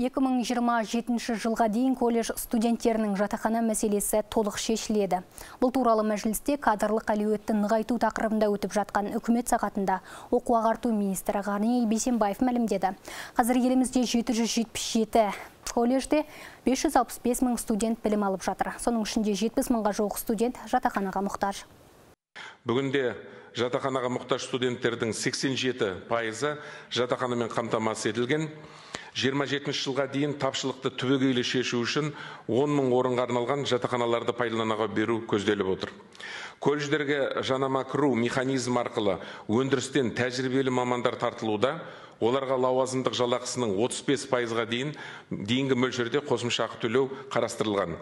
2027 жылға дейін колледж студенттерінің жатақхана мәселесі толық шешіледі. Бұл туралы мәжілісте кадрлық әлеуетті нығайту тақырыбында өтіп жатқан үкімет сағатында оқу ағарту министрі Ғани Бесенбаев мәлімдеді. Қазір елімізде 777 колледжде 565 мың студент білім алып жатыр. Соның ішінде 70 мыңға жоқ студент жатақханаға мұқтаж. Бүгінде жатақханаға мұқтаж студенттердің 87 пайызы жатақханамен қамтамасыз етілген жиырма жетінші жылға дейін тапшылықты түбегейлі шешу үшін он мың орынға арналған жатақханаларды пайдалануға беру көзделіп отыр колледждерге жанама кіру механизм арқылы өндірістен тәжірибелі мамандар тартылуда оларға лауазымдық жалақысының 35 бес пайызға дейін дейінгі мөлшерде қосымша ақы төлеу қарастырылған